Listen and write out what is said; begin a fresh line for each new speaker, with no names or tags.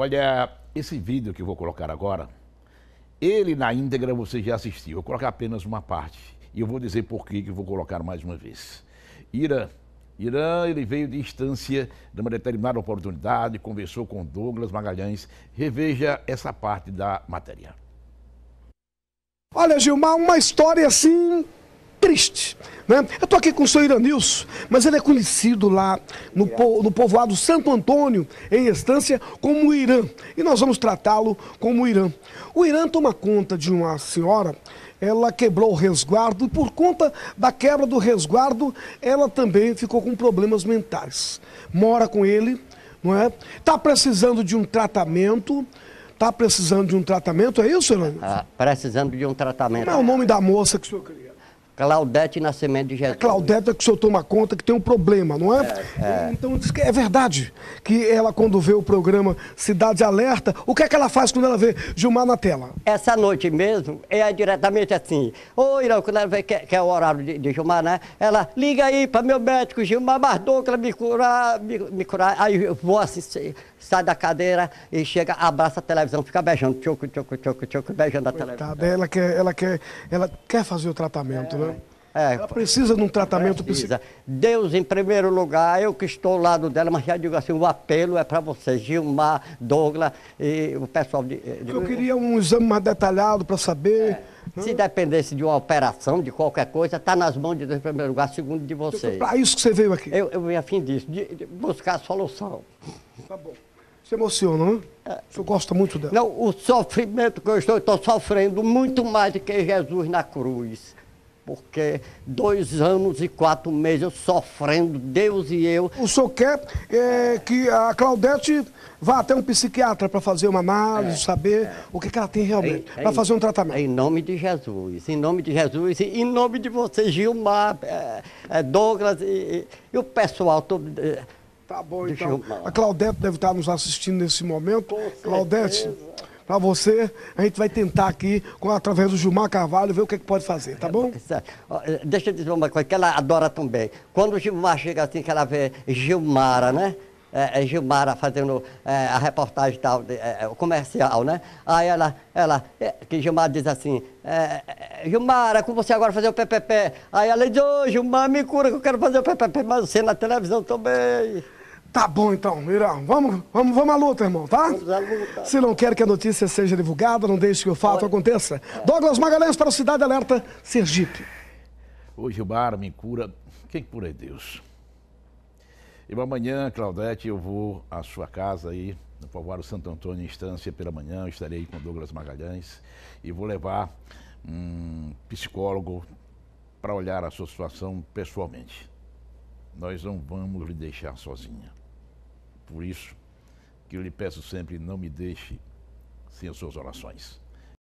Olha, esse vídeo que eu vou colocar agora, ele na íntegra você já assistiu. Eu vou colocar apenas uma parte. E eu vou dizer por que eu vou colocar mais uma vez. Irã. Irã, ele veio de instância de uma determinada oportunidade, conversou com Douglas Magalhães. Reveja essa parte da matéria. Olha,
Gilmar, uma história assim triste. Né? Eu estou aqui com o senhor Iranilson, mas ele é conhecido lá no, po no povoado Santo Antônio, em Estância, como Irã. E nós vamos tratá-lo como Irã. O Irã toma conta de uma senhora, ela quebrou o resguardo e por conta da quebra do resguardo, ela também ficou com problemas mentais. Mora com ele, não é? Está precisando de um tratamento, Está precisando de um tratamento, é isso, Irã? Ah,
precisando de um tratamento. Como é o
nome da moça que o senhor queria? Claudete Nascimento de é Jesus. A Claudete é que o senhor toma conta que tem um problema, não é? é, é. Então diz que é verdade que ela, quando vê o programa Cidade Alerta, o que é que ela faz quando ela vê Gilmar na tela?
Essa noite mesmo, é diretamente assim. Ô, Irão, quando ela vê que, é, que é o horário de, de, Gilmar, né? Ela liga aí para meu médico, Gilmar me curar, me, me curar. Aí eu vou assistir, sai da cadeira e chega, abraça a televisão, fica beijando, tchoco, tchoco, tchoco, tchoco, beijando a Coitada, televisão. Ela quer, ela quer,
ela quer fazer o tratamento, é. né? É, ela precisa de um tratamento precisa.
Deus em primeiro lugar, eu que estou ao lado dela, mas já digo assim, o apelo é para você, Gilmar, Douglas e o pessoal de, eh, de... Eu queria
um exame mais detalhado para saber... É.
Né? Se dependesse de uma operação, de qualquer coisa, está nas mãos de Deus em primeiro lugar, segundo de então, vocês. Para isso que você veio aqui. Eu, eu vim a fim disso, de, de buscar a solução. Tá bom. você emociona, não né? É. O senhor gosta muito dela. Não, o sofrimento que eu estou, estou sofrendo muito mais do que Jesus na cruz porque dois anos e quatro meses eu sofrendo, Deus e eu. O senhor quer é, que a Claudete vá até um
psiquiatra
para fazer uma análise, é, saber é. o que, que, ela tem realmente, para fazer um tratamento. Em nome de Jesus, em nome de Jesus, em nome de você, Gilmar, é, é, Douglas e, e, o pessoal todo. É. Tá bom, então. Eu... A
Claudete deve estar nos assistindo nesse momento. Com Claudete. Certeza para você. A gente vai tentar aqui, com, através do Gilmar Carvalho,
ver o que, é que pode fazer, tá bom? É, é, é, deixa eu dizer uma coisa, que ela adora também. Quando o Gilmar chega assim, que ela vê Gilmara, né? É, é Gilmara fazendo a reportagem tal, o comercial, né? Aí ela, ela que Gilmar diz assim, é, Gilmara, com você agora fazer o PPP. Aí ela diz, ô oh, Gilmar, me cura que eu quero fazer o PPP, mas você na televisão também. Tá bom então, Irão. Vamos, vamos, vamos à luta, irmão, tá?
Vamos à luta. Se não quer que a notícia seja divulgada, não deixe que o fato Olha. aconteça. É. Douglas Magalhães para o Cidade Alerta, Sergipe.
Hoje o bar me cura. Quem cura é Deus. E amanhã, Claudete, eu vou à sua casa aí, no Povoado Santo Antônio, em Instância, pela manhã. Eu estarei com Douglas Magalhães e vou levar um psicólogo para olhar a sua situação pessoalmente. Nós não vamos lhe deixar sozinha. Por isso que eu lhe peço sempre, não me deixe sem as suas orações.